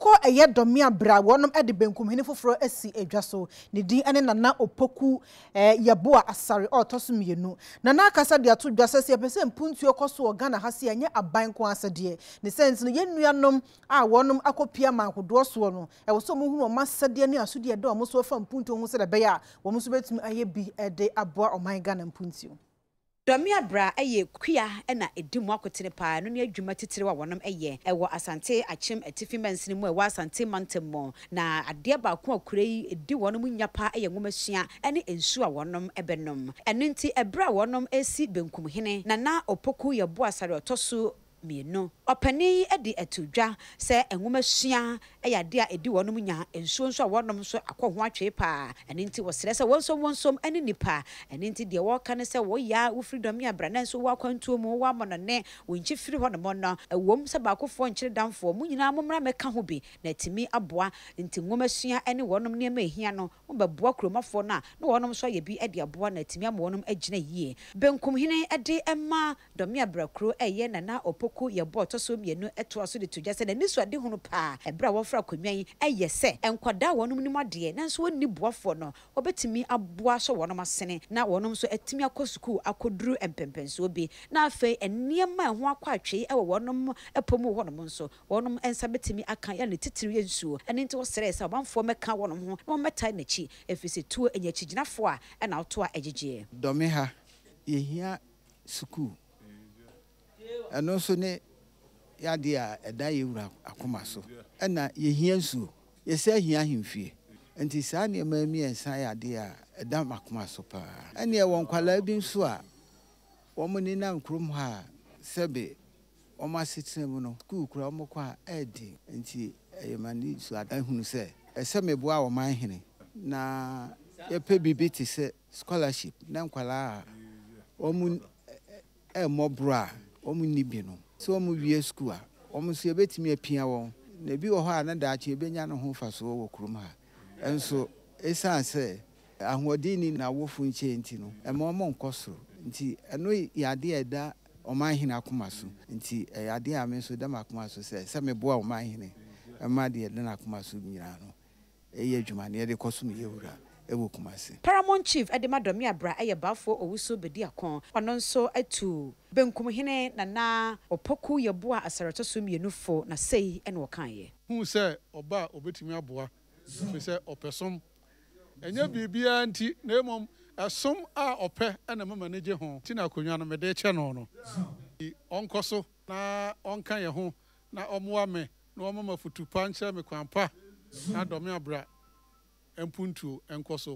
wɔkɔ ɛyɛ dɔmi abira wɔnom ɛde benkum hene foforɔ esi edwa so ne din ɛne nana opoku ɛɛ yaboa asare ɔɔtɔ so mmienu nana akasa de ato dwa sɛsɛ ɛpɛ sɛ mpuntuo kɔ so wɔ ghana ha si ɛnyɛ aban ko asɛdeɛ ne sɛnsi no yɛn nuanom a wɔnom akɔpia mankodoɔ soɔ no ɛwɔ so ɔmo hu wɔn asɛdeɛ ne asodeɛ dɛ ɔmo so fa mpuntuo ho sɛ ɛbɛyɛ a wɔn nso bɛtumi ayɛ bi ɛde aboa ɔman ghana mpuntuo dɔmi abra yɛ kua na ɛdi mu akotene paa ɛno ne adwuma titiri a wɔnom yɛ ɛwɔ asante akyem atifi mɛnsini mu ɛwɔ asante mantam mu na adeɛ baako a kura yi ɛdi wɔn mu nya pa yɛ nwoma sua ne nsuo a wɔnom bɛnom ɛno nti ɛbrɛ wɔnom si benkum hene na na opoku yɛ bo asare ɔtɔ so mmienu ɔpanin de ato dwa sɛ nwoma sua yɛ adeɛ a ɛdi wɔn nya nsuo nso a wɔnom nso akɔ ho atwe paa ɛne nti wɔsrɛ sɛ wɔn nso wɔn nso ne nipa ɛne nti deɛ wɔreka ne sɛ wɔyɛ a wofiri dɔm yɛ abrana nso wɔ akwantuo mu wɔ amɔnɔne wɔn nkyi firi hɔnom no ɛwɔm sɛ baakofoɔ nkyere damfoɔ mu nyinaa mo mmra mɛka ho bi na ɛtumi aboa nti nwoma sua ne wɔnom nneɛma ehia no wɔn bɛboa kuromafoɔ no a na wɔnom nso ayɛ bi de aboa na ɛtumi ama wɔnom agyina yie benkum hene de ma dɔm yɛ abrakuro koko yɛ bɔ ɔtɔ so mmienu ɛtoa so de to gya sɛ n'ani so ade hono paa ɛberɛ a wɔfra akonnwa yi ɛyɛ sɛ nkwadaa wɔn mu adeɛ nanso wɔnni boafoɔ no wɔbɛtumi aboa so wɔn asene na wɔn nso atumi akɔ sukuu akɔduru mpɛmpɛnsoɔ bi na afei nneɛma ɛho akɔ atwee ɛwɔ wɔn ɛpɔ mu wɔn nso wɔn nsa bɛtumi aka yɛ ne titiri yɛ nsuo ɛne nti wɔsrɛ sɛ ɔmanfoɔ mɛka wɔn ho na wɔmɛtae n'akyi ɛfiri sɛ tuo ɛnyɛ akyigyinafoɔ a ɛna ɔto a ɛgyegyeɛ dɔme ha yɛhia sukuu ɛno nso ne yadeɛ a ɛda yɛwura akoma so ɛna yɛhia nsuo yɛsɛ hia ahemfie nti saa nneɛma mmiɛnsa yɛ adeɛ a ɛda makoma so paa ɛneɛ wɔ nkwalaa bi nso a wɔn ni nam kurom ha a sɛbe wɔn asetena mu no sukuu kura wɔn kɔ a ɛɛdi nti ɛyɛ ma ne so ahunu sɛ ɛsɛ meboa wɔn ahene na yɛpɛ biribi te sɛ scholarship na nkwalaa a wɔn ɛɛmɔ boro a wɔn nni bi no sɛ wɔn wie sukuu a wɔn nso yɛbɛtumi apia wɔn na ebi wɔ hɔ a na daakye ebenya ne ho fasoɔ wɔ kurom ha nso esan sɛ ahoɔden ni na awofo nkyɛn nti no ɛma wɔn nkɔ soro nti ɛno yɛ a ɛda ɔman hene akoma so nti ɛyɛ adeɛ a mi nso da mu akoma so sɛ sɛ mi boa ɔman hene ɛma deɛ ɛda n'akoma so nyinaa no ɛyɛ adwuma na yɛde kɔ so mu yɛ wura. ɛwɔ kumase. paramount chief ɛdema dɔmi abira ɛyɛ baafo owusu bedi akɔn ɔno nso ɛtu benkumhene nana opoku yɛboa asarɛtɔ so mmienu fo na sei ɛna ɔkan yɛ. hu sɛ ɔba a obetumi aboa fisɛ ɔpɛ som ɛnyɛ biribiara nti na emom ɛsom a ɔpɛ ɛna mama ne gye ho ti na akonnwa no mɛde kyɛ no no ɔnkɔ so na ɔnka yɛ ho na ɔmoa me na ɔmama futupa nkyerɛ me kwan pa na dɔmi abira mpuntuo nkɔ so